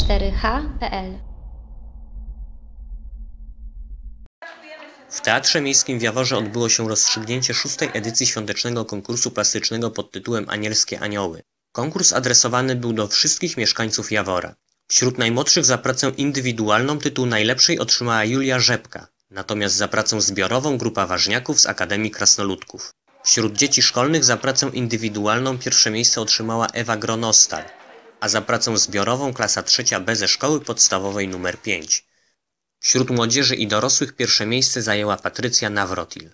4h.pl. W Teatrze Miejskim w Jaworze odbyło się rozstrzygnięcie szóstej edycji świątecznego konkursu plastycznego pod tytułem Anielskie Anioły. Konkurs adresowany był do wszystkich mieszkańców Jawora. Wśród najmłodszych za pracę indywidualną tytuł najlepszej otrzymała Julia Rzepka, natomiast za pracę zbiorową grupa ważniaków z Akademii Krasnoludków. Wśród dzieci szkolnych za pracę indywidualną pierwsze miejsce otrzymała Ewa Gronostal, a za pracę zbiorową klasa trzecia B ze szkoły podstawowej nr 5. Wśród młodzieży i dorosłych pierwsze miejsce zajęła Patrycja Nawrotil.